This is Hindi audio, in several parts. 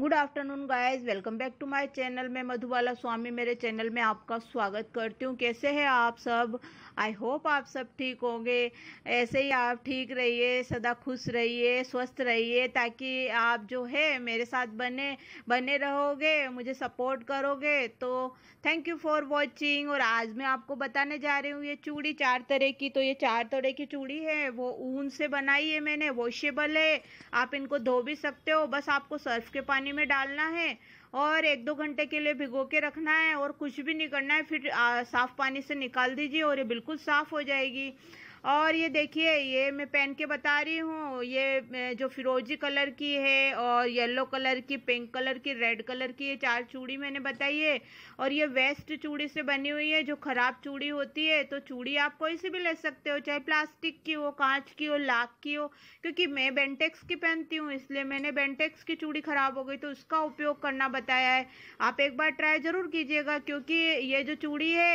good afternoon guys welcome back to my channel मैं मधुबाला स्वामी मेरे चैनल में आपका स्वागत करती हूँ कैसे हैं आप सब आई होप आप सब ठीक होंगे ऐसे ही आप ठीक रहिए सदा खुश रहिए स्वस्थ रहिए ताकि आप जो है मेरे साथ बने बने रहोगे मुझे सपोर्ट करोगे तो थैंक यू फॉर वॉचिंग और आज मैं आपको बताने जा रही हूँ ये चूड़ी चार तरह की तो ये चार तरह की चूड़ी है वो ऊन से बनाई है मैंने वॉशेबल है आप इनको धो भी सकते हो बस आपको सर्फ के पानी पानी में डालना है और एक दो घंटे के लिए भिगो के रखना है और कुछ भी नहीं करना है फिर आ, साफ पानी से निकाल दीजिए और ये बिल्कुल साफ़ हो जाएगी और ये देखिए ये मैं पहन के बता रही हूँ ये जो फिरोजी कलर की है और येलो कलर की पिंक कलर की रेड कलर की ये चार चूड़ी मैंने बताई है और ये वेस्ट चूड़ी से बनी हुई है जो ख़राब चूड़ी होती है तो चूड़ी आप कोई सी भी ले सकते हो चाहे प्लास्टिक की हो कांच की हो लाख की हो क्योंकि मैं बेंटेक्स की पहनती हूँ इसलिए मैंने बेंटेक्स की चूड़ी ख़राब हो गई तो उसका उपयोग करना बताया है आप एक बार ट्राई ज़रूर कीजिएगा क्योंकि ये जो चूड़ी है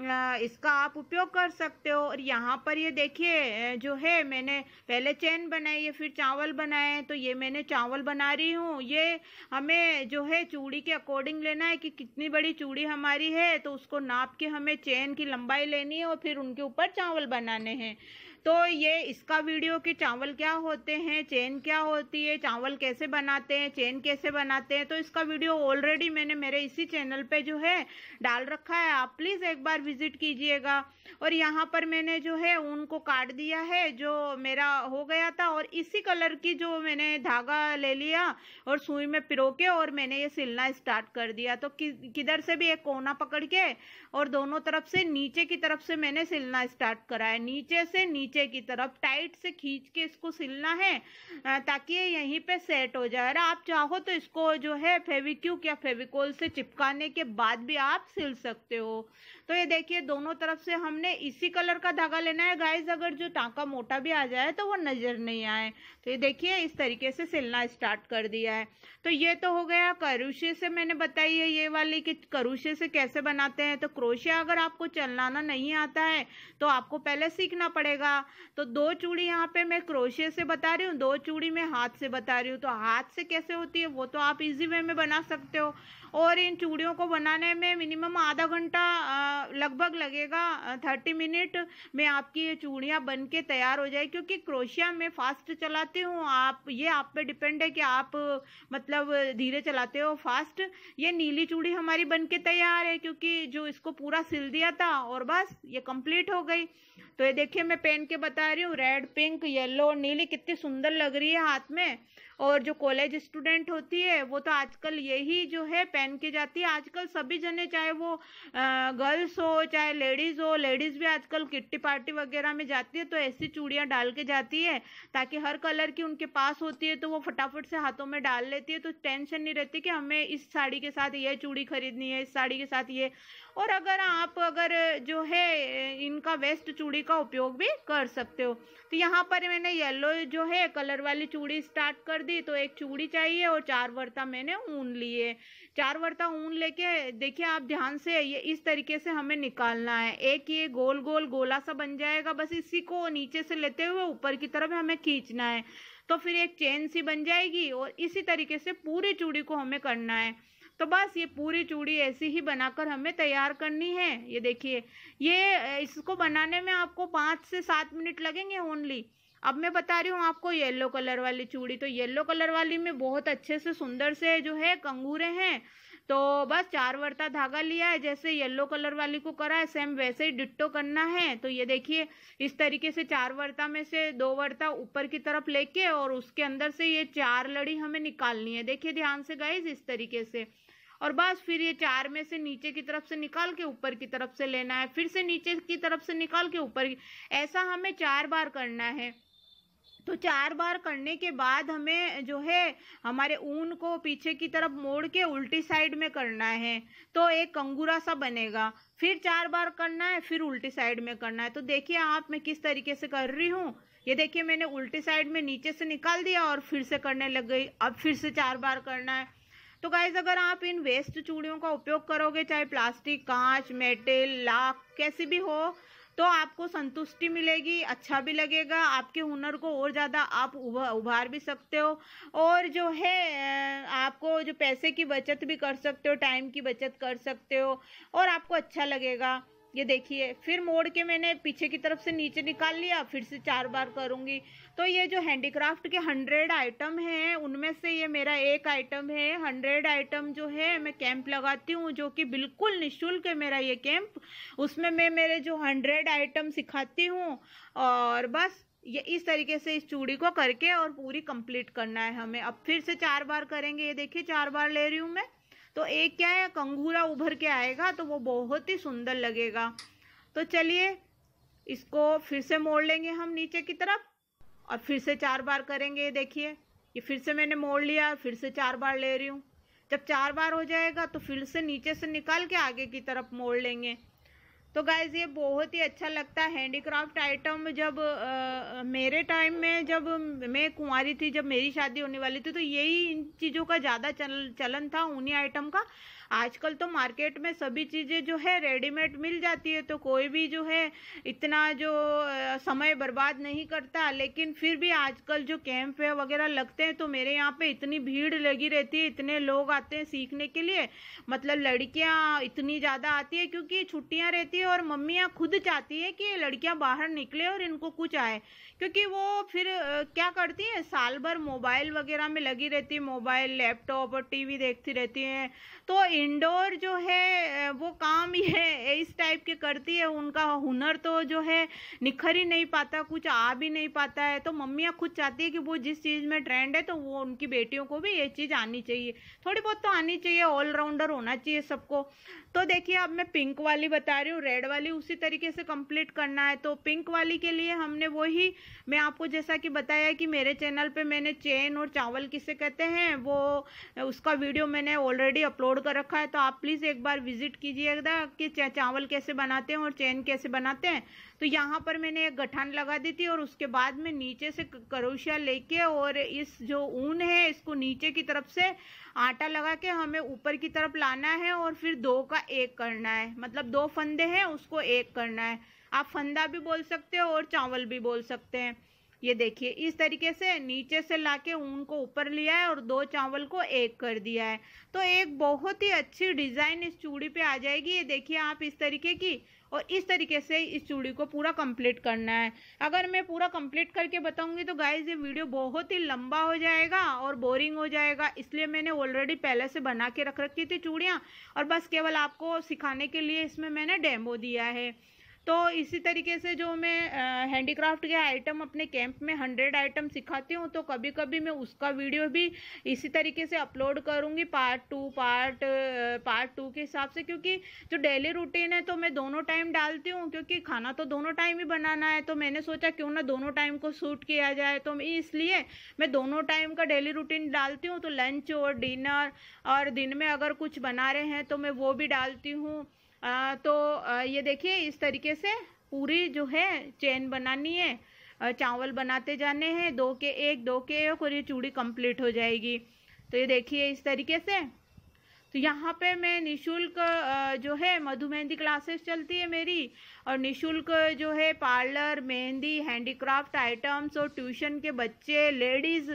इसका आप उपयोग कर सकते हो और यहाँ पर ये देखिए जो है मैंने पहले चैन बनाई है फिर चावल बनाए तो ये मैंने चावल बना रही हूँ ये हमें जो है चूड़ी के अकॉर्डिंग लेना है कि कितनी बड़ी चूड़ी हमारी है तो उसको नाप के हमें चैन की लंबाई लेनी है और फिर उनके ऊपर चावल बनाने हैं तो ये इसका वीडियो कि चावल क्या होते हैं चेन क्या होती है चावल कैसे बनाते हैं चेन कैसे बनाते हैं तो इसका वीडियो ऑलरेडी मैंने मेरे इसी चैनल पे जो है डाल रखा है आप प्लीज़ एक बार विजिट कीजिएगा और यहाँ पर मैंने जो है ऊन को काट दिया है जो मेरा हो गया था और इसी कलर की जो मैंने धागा ले लिया और सुई में पिरो के और मैंने ये सिलना स्टार्ट कर दिया तो किधर से भी एक कोना पकड़ के और दोनों तरफ से नीचे की तरफ से मैंने सिलना स्टार्ट करा है नीचे से नीचे नीचे की तरफ टाइट से खींच के इसको सिलना है ताकि ये यहीं पे सेट हो जाए और आप चाहो तो इसको जो है फेविक्यूक या फेविकोल से चिपकाने के बाद भी आप सिल सकते हो तो ये देखिए दोनों तरफ से हमने इसी कलर का धागा लेना है गाइज अगर जो टाँका मोटा भी आ जाए तो वो नज़र नहीं आए तो ये देखिए इस तरीके से सिलना स्टार्ट कर दिया है तो ये तो हो गया करुशे से मैंने बताई है ये वाली कि करूशे से कैसे बनाते हैं तो क्रोशिया अगर आपको चलाना नहीं आता है तो आपको पहले सीखना पड़ेगा तो दो चूड़ी यहाँ पे मैं क्रोशे से बता रही हूँ दो चूड़ी मैं हाथ से बता रही हूँ तो हाथ से कैसे होती है वो तो आप इजी वे में बना सकते हो और इन चूड़ियों को बनाने में मिनिमम आधा घंटा लगभग लगेगा थर्टी मिनट में आपकी ये चूड़ियाँ बन के तैयार हो जाए क्योंकि क्रोशिया में फास्ट चलाती हूँ आप ये आप पे डिपेंड है कि आप मतलब धीरे चलाते हो फास्ट ये नीली चूड़ी हमारी बन के तैयार है क्योंकि जो इसको पूरा सिल दिया था और बस ये कंप्लीट हो गई तो ये देखिए मैं पेन के बता रही हूँ रेड पिंक येलो और नीली कितनी सुंदर लग रही है हाथ में और जो कॉलेज स्टूडेंट होती है वो तो आजकल यही जो है पहन के जाती है आजकल सभी जने चाहे वो गर्ल्स हो चाहे लेडीज हो लेडीज भी आजकल किट्टी पार्टी वगैरह में जाती है तो ऐसी चूड़ियाँ डाल के जाती है ताकि हर कलर की उनके पास होती है तो वो फटाफट से हाथों में डाल लेती है तो टेंशन नहीं रहती कि हमें इस साड़ी के साथ ये चूड़ी खरीदनी है इस साड़ी के साथ ये और अगर आप अगर जो है इनका वेस्ट चूड़ी का उपयोग भी कर सकते हो तो यहाँ पर मैंने येलो जो है कलर वाली चूड़ी स्टार्ट कर दी तो एक चूड़ी चाहिए और चार वर्ता मैंने ऊन लिए चार वर्ता ऊन लेके देखिए आप ध्यान से ये इस तरीके से हमें निकालना है एक ये गोल गोल गोला सा बन जाएगा बस इसी को नीचे से लेते हुए ऊपर की तरफ हमें खींचना है तो फिर एक चेन सी बन जाएगी और इसी तरीके से पूरी चूड़ी को हमें करना है तो बस ये पूरी चूड़ी ऐसी ही बनाकर हमें तैयार करनी है ये देखिए ये इसको बनाने में आपको पाँच से सात मिनट लगेंगे ओनली अब मैं बता रही हूँ आपको येलो कलर वाली चूड़ी तो येलो कलर वाली में बहुत अच्छे से सुंदर से जो है कंगूरे हैं तो बस चार वर्ता धागा लिया है जैसे येलो कलर वाली को करा है सेम वैसे ही डिट्टो करना है तो ये देखिए इस तरीके से चार वर्ता में से दो वर्ता ऊपर की तरफ लेके और उसके अंदर से ये चार लड़ी हमें निकालनी है देखिए ध्यान से गाइज इस तरीके से और बस फिर ये चार में से नीचे की तरफ से निकाल के ऊपर की तरफ से लेना है फिर से नीचे की तरफ से निकाल के ऊपर ऐसा हमें चार बार करना है तो चार बार करने के बाद हमें जो है हमारे ऊन को पीछे की तरफ मोड़ के उल्टी साइड में करना है तो एक कंगूरा सा बनेगा फिर चार बार करना है फिर उल्टी साइड में करना है तो देखिए आप मैं किस तरीके से कर रही हूँ ये देखिए मैंने उल्टी साइड में नीचे से निकाल दिया और फिर से करने लग गई अब फिर से चार बार करना है तो गाइज अगर आप इन वेस्ट चूड़ियों का उपयोग करोगे चाहे प्लास्टिक कांच मेटल लाख कैसी भी हो तो आपको संतुष्टि मिलेगी अच्छा भी लगेगा आपके हुनर को और ज़्यादा आप उभार भी सकते हो और जो है आपको जो पैसे की बचत भी कर सकते हो टाइम की बचत कर सकते हो और आपको अच्छा लगेगा ये देखिए फिर मोड़ के मैंने पीछे की तरफ से नीचे निकाल लिया फिर से चार बार करूँगी तो ये जो हैंडीक्राफ्ट के हंड्रेड आइटम हैं उनमें से ये मेरा एक आइटम है हंड्रेड आइटम जो है मैं कैंप लगाती हूँ जो कि बिल्कुल निःशुल्क है मेरा ये कैंप उसमें मैं मेरे जो हंड्रेड आइटम सिखाती हूँ और बस ये इस तरीके से इस चूड़ी को करके और पूरी कंप्लीट करना है हमें अब फिर से चार बार करेंगे ये देखिए चार बार ले रही हूँ मैं तो एक क्या है कंगूरा उभर के आएगा तो वो बहुत ही सुंदर लगेगा तो चलिए इसको फिर से मोड़ लेंगे हम नीचे की तरफ और फिर से चार बार करेंगे देखिए ये फिर से मैंने मोड़ लिया फिर से चार बार ले रही हूँ जब चार बार हो जाएगा तो फिर से नीचे से निकाल के आगे की तरफ मोड़ लेंगे तो गाइज़ ये बहुत ही अच्छा लगता है हैंडीक्राफ्ट आइटम जब आ, मेरे टाइम में जब मैं कुंवारी थी जब मेरी शादी होने वाली थी तो यही इन चीज़ों का ज़्यादा चल चलन था उन्हीं आइटम का आजकल तो मार्केट में सभी चीज़ें जो है रेडीमेड मिल जाती है तो कोई भी जो है इतना जो समय बर्बाद नहीं करता लेकिन फिर भी आजकल जो कैंप है वगैरह लगते हैं तो मेरे यहाँ पे इतनी भीड़ लगी रहती है इतने लोग आते हैं सीखने के लिए मतलब लड़कियाँ इतनी ज़्यादा आती है क्योंकि छुट्टियाँ रहती है और मम्मियाँ खुद चाहती है कि लड़कियाँ बाहर निकले और इनको कुछ आए क्योंकि वो फिर क्या करती हैं साल भर मोबाइल वगैरह में लगी रहती है मोबाइल लैपटॉप और टीवी देखती रहती हैं तो इंडोर जो है वो काम ही है इस टाइप के करती है उनका हुनर तो जो है निखर ही नहीं पाता कुछ आ भी नहीं पाता है तो मम्मियाँ खुद चाहती है कि वो जिस चीज़ में ट्रेंड है तो वो उनकी बेटियों को भी ये चीज़ आनी चाहिए थोड़ी बहुत तो आनी चाहिए ऑलराउंडर होना चाहिए सबको तो देखिए अब मैं पिंक वाली बता रही हूँ रेड वाली उसी तरीके से कंप्लीट करना है तो पिंक वाली के लिए हमने वही मैं आपको जैसा कि बताया कि मेरे चैनल पे मैंने चेन और चावल किसे कहते हैं वो उसका वीडियो मैंने ऑलरेडी अपलोड कर रखा है तो आप प्लीज़ एक बार विजिट कीजिएगा कि चावल कैसे बनाते हैं और चेन कैसे बनाते हैं तो यहाँ पर मैंने एक गठान लगा दी थी और उसके बाद में नीचे से करोशिया लेके और इस जो ऊन है इसको नीचे की तरफ से आटा लगा के हमें ऊपर की तरफ लाना है और फिर दो का एक करना है मतलब दो फंदे हैं उसको एक करना है आप फंदा भी बोल सकते हो और चावल भी बोल सकते हैं ये देखिए इस तरीके से नीचे से लाके ऊन को ऊपर लिया है और दो चावल को एक कर दिया है तो एक बहुत ही अच्छी डिज़ाइन इस चूड़ी पे आ जाएगी ये देखिए आप इस तरीके की और इस तरीके से इस चूड़ी को पूरा कंप्लीट करना है अगर मैं पूरा कंप्लीट करके बताऊंगी तो गाइज ये वीडियो बहुत ही लंबा हो जाएगा और बोरिंग हो जाएगा इसलिए मैंने ऑलरेडी पहले से बना के रख रखी थी चूड़ियाँ और बस केवल आपको सिखाने के लिए इसमें मैंने डेमो दिया है तो इसी तरीके से जो मैं हैंडीक्राफ्ट के आइटम अपने कैंप में हंड्रेड आइटम सिखाती हूँ तो कभी कभी मैं उसका वीडियो भी इसी तरीके से अपलोड करूँगी part two part part two के हिसाब से क्योंकि जो डेली रूटीन है तो मैं दोनों टाइम डालती हूँ क्योंकि खाना तो दोनों टाइम ही बनाना है तो मैंने सोचा क्यों ना दोनों टाइम को सूट किया जाए तो इसलिए मैं दोनों टाइम का डेली रूटीन डालती हूँ तो लंच और डिनर और दिन में अगर कुछ बना रहे हैं तो मैं वो भी डालती हूँ आ, तो आ, ये देखिए इस तरीके से पूरी जो है चेन बनानी है चावल बनाते जाने हैं दो के एक दो के एक और ये चूड़ी कंप्लीट हो जाएगी तो ये देखिए इस तरीके से तो यहाँ पे मैं निशुल्क जो है मधु मेहंदी क्लासेस चलती है मेरी और निशुल्क जो है पार्लर मेहंदी हैंडीक्राफ्ट आइटम्स और ट्यूशन के बच्चे लेडीज़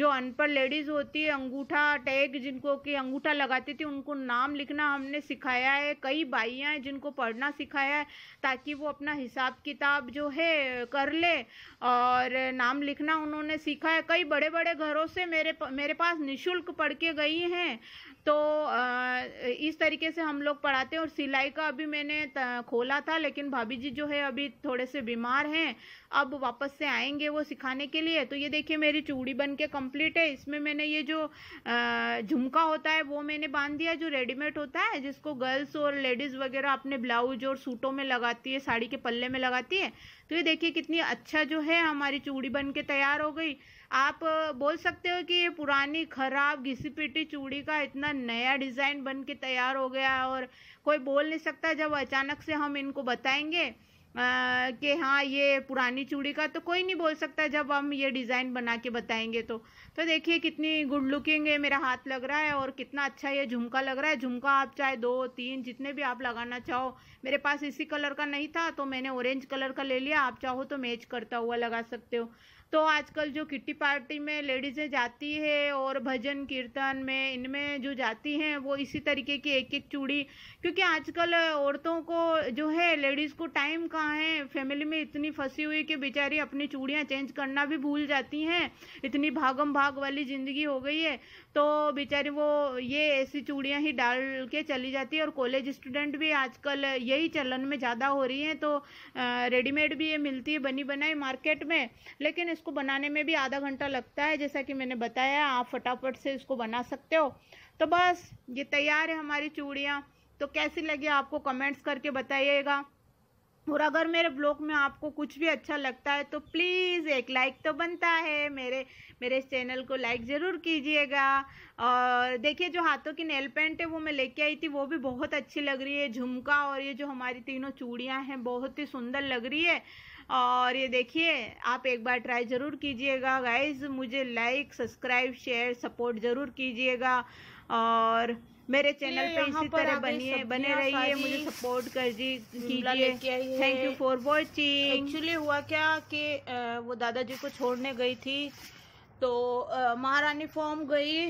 जो अनपढ़ लेडीज़ होती है अंगूठा टैग जिनको कि अंगूठा लगाती थी उनको नाम लिखना हमने सिखाया है कई बाइयाँ हैं जिनको पढ़ना सिखाया है ताकि वो अपना हिसाब किताब जो है कर ले और नाम लिखना उन्होंने सीखा है कई बड़े बड़े घरों से मेरे मेरे पास निःशुल्क पढ़ के गई हैं तो इस तरीके से हम लोग पढ़ाते हैं और सिलाई का अभी मैंने खोला था लेकिन भाभी जी जो है अभी थोड़े से बीमार हैं अब वापस से आएंगे वो सिखाने के लिए तो ये देखिए मेरी चूड़ी बन के कम्प्लीट है इसमें मैंने ये जो झुमका होता है वो मैंने बांध दिया जो रेडीमेड होता है जिसको गर्ल्स और लेडीज़ वगैरह अपने ब्लाउज और सूटों में लगाती है साड़ी के पल्ले में लगाती है तो ये देखिए कितनी अच्छा जो है हमारी चूड़ी बन के तैयार हो गई आप बोल सकते हो कि ये पुरानी खराब घिसी पिटी चूड़ी का इतना नया डिज़ाइन बन के तैयार हो गया और कोई बोल नहीं सकता जब अचानक से हम इनको बताएंगे कि हाँ ये पुरानी चूड़ी का तो कोई नहीं बोल सकता जब हम ये डिज़ाइन बना के बताएंगे तो तो देखिए कितनी गुड लुकिंग है मेरा हाथ लग रहा है और कितना अच्छा ये झुमका लग रहा है झुमका आप चाहे दो तीन जितने भी आप लगाना चाहो मेरे पास इसी कलर का नहीं था तो मैंने ऑरेंज कलर का ले लिया आप चाहो तो मैच करता हुआ लगा सकते हो तो आजकल जो किट्टी पार्टी में लेडीज़ें जाती है और भजन कीर्तन में इनमें जो जाती हैं वो इसी तरीके की एक एक चूड़ी क्योंकि आजकल औरतों को जो है लेडीज़ को टाइम कहाँ है फैमिली में इतनी फंसी हुई कि बेचारी अपनी चूड़ियाँ चेंज करना भी भूल जाती हैं इतनी भागम भाग वाली ज़िंदगी हो गई है तो बेचारी वो ये ऐसी चूड़ियाँ ही डाल के चली जाती है और कॉलेज स्टूडेंट भी आजकल यही चलन में ज़्यादा हो रही हैं तो रेडीमेड भी ये मिलती है बनी बनाई मार्केट में लेकिन इसको बनाने में भी आधा घंटा लगता है जैसा कि मैंने बताया आप फटाफट से इसको बना सकते हो तो बस ये तैयार है हमारी चूड़ियाँ तो कैसी लगी आपको कमेंट्स करके बताइएगा और अगर मेरे ब्लॉग में आपको कुछ भी अच्छा लगता है तो प्लीज़ एक लाइक तो बनता है मेरे मेरे इस चैनल को लाइक ज़रूर कीजिएगा और देखिए जो हाथों की नेल पेंट है वो मैं लेके आई थी वो भी बहुत अच्छी लग रही है झुमका और ये जो हमारी तीनों चूड़ियाँ हैं बहुत ही सुंदर लग रही है और ये देखिए आप एक बार ट्राई ज़रूर कीजिएगा गाइज मुझे लाइक सब्सक्राइब शेयर सपोर्ट ज़रूर कीजिएगा और मेरे चैनल पे इसी तरह बनिए बने रहिए मुझे सपोर्ट कर जी कीजिए thank you for watching actually हुआ क्या कि वो दादाजी को छोड़ने गई थी तो महारानी फॉर्म गई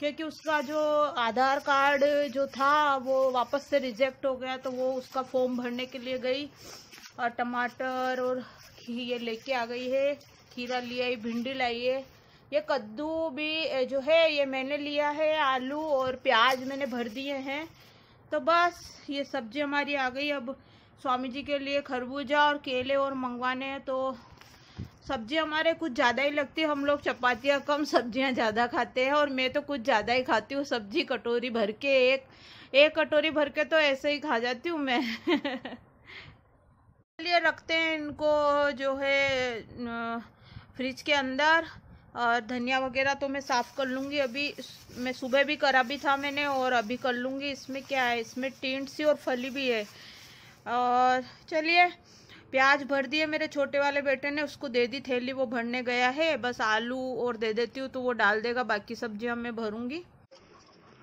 क्योंकि उसका जो आधार कार्ड जो था वो वापस से रिजेक्ट हो गया तो वो उसका फॉर्म भरने के लिए गई और टमाटर और ये लेके आ गई है खीरा लिया है भिंडी लाई है ये कद्दू भी जो है ये मैंने लिया है आलू और प्याज मैंने भर दिए हैं तो बस ये सब्जी हमारी आ गई अब स्वामी जी के लिए खरबूजा और केले और मंगवाने हैं तो सब्जी हमारे कुछ ज़्यादा ही लगती है हम लोग चपातियाँ कम सब्जियाँ ज़्यादा खाते हैं और मैं तो कुछ ज़्यादा ही खाती हूँ सब्जी कटोरी भर के एक एक कटोरी भर के तो ऐसे ही खा जाती हूँ मैं चलिए रखते हैं इनको जो है फ्रिज के अंदर और धनिया वगैरह तो मैं साफ़ कर लूँगी अभी मैं सुबह भी करा भी था मैंने और अभी कर लूँगी इसमें क्या है इसमें टेंट सी और फली भी है और चलिए प्याज भर दिए मेरे छोटे वाले बेटे ने उसको दे दी थैली वो भरने गया है बस आलू और दे देती हूँ तो वो डाल देगा बाकी सब्जियाँ मैं भरूँगी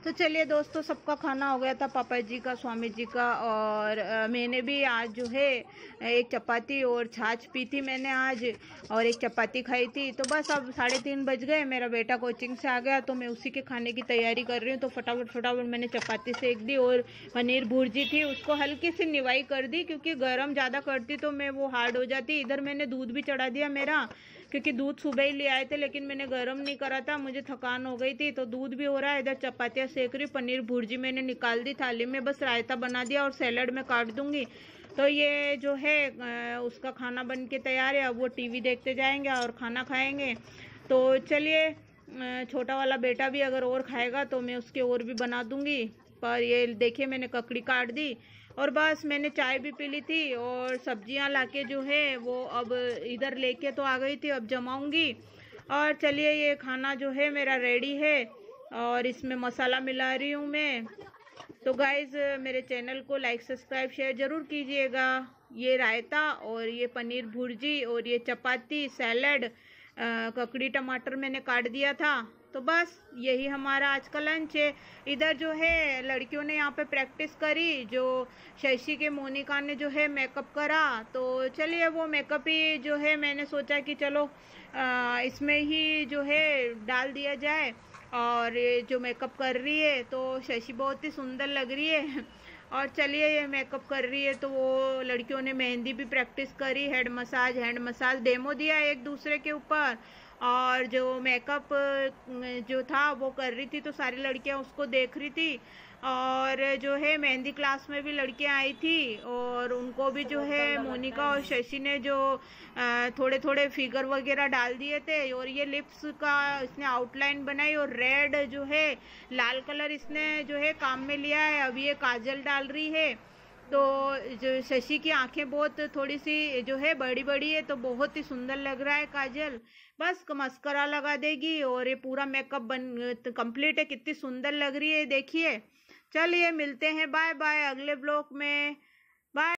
तो चलिए दोस्तों सबका खाना हो गया था पापा जी का स्वामी जी का और मैंने भी आज जो है एक चपाती और छाछ पी थी मैंने आज और एक चपाती खाई थी तो बस अब साढ़े तीन बज गए मेरा बेटा कोचिंग से आ गया तो मैं उसी के खाने की तैयारी कर रही हूँ तो फटाफट फटाफट मैंने चपाती सेक दी और पनीर भुर्जी थी उसको हल्की सी निवाई कर दी क्योंकि गर्म ज़्यादा करती तो मैं वो हार्ड हो जाती इधर मैंने दूध भी चढ़ा दिया मेरा क्योंकि दूध सुबह ही ले आए थे लेकिन मैंने गर्म नहीं करा था मुझे थकान हो गई थी तो दूध भी हो रहा है इधर चपातियाँ सेक रही पनीर भुर्जी मैंने निकाल दी थाली में बस रायता बना दिया और सैलड में काट दूँगी तो ये जो है उसका खाना बन के तैयार है अब वो टीवी देखते जाएंगे और खाना खाएंगे तो चलिए छोटा वाला बेटा भी अगर और खाएगा तो मैं उसके और भी बना दूँगी पर ये देखिए मैंने ककड़ी काट दी और बस मैंने चाय भी पी ली थी और सब्जियां लाके जो है वो अब इधर लेके तो आ गई थी अब जमाऊंगी और चलिए ये खाना जो है मेरा रेडी है और इसमें मसाला मिला रही हूँ मैं तो गाइज़ मेरे चैनल को लाइक सब्सक्राइब शेयर ज़रूर कीजिएगा ये रायता और ये पनीर भुर्जी और ये चपाती सैलड ककड़ी टमाटर मैंने काट दिया था तो बस यही हमारा आज का लंच है इधर जो है लड़कियों ने यहाँ पे प्रैक्टिस करी जो शशि के मोनिका ने जो है मेकअप करा तो चलिए वो मेकअप ही जो है मैंने सोचा कि चलो इसमें ही जो है डाल दिया जाए और ये जो मेकअप कर रही है तो शशि बहुत ही सुंदर लग रही है और चलिए ये मेकअप कर रही है तो वो लड़कियों ने मेहंदी भी प्रैक्टिस करी head massage hand massage demo दिया एक दूसरे के ऊपर और जो मेकअप जो था वो कर रही थी तो सारी लड़कियां उसको देख रही थी और जो है मेहंदी क्लास में भी लड़कियां आई थी और उनको भी जो है मोनिका और शशि ने जो थोड़े थोड़े फिगर वगैरह डाल दिए थे और ये लिप्स का इसने आउटलाइन बनाई और रेड जो है लाल कलर इसने जो है काम में लिया है अब ये काजल डाल रही है तो जो शशि की आंखें बहुत थोड़ी सी जो है बड़ी बड़ी है तो बहुत ही सुंदर लग रहा है काजल बस मस्करा लगा देगी और ये पूरा मेकअप बन कंप्लीट है कितनी सुंदर लग रही है देखिए चलिए मिलते हैं बाय बाय अगले ब्लॉग में बाय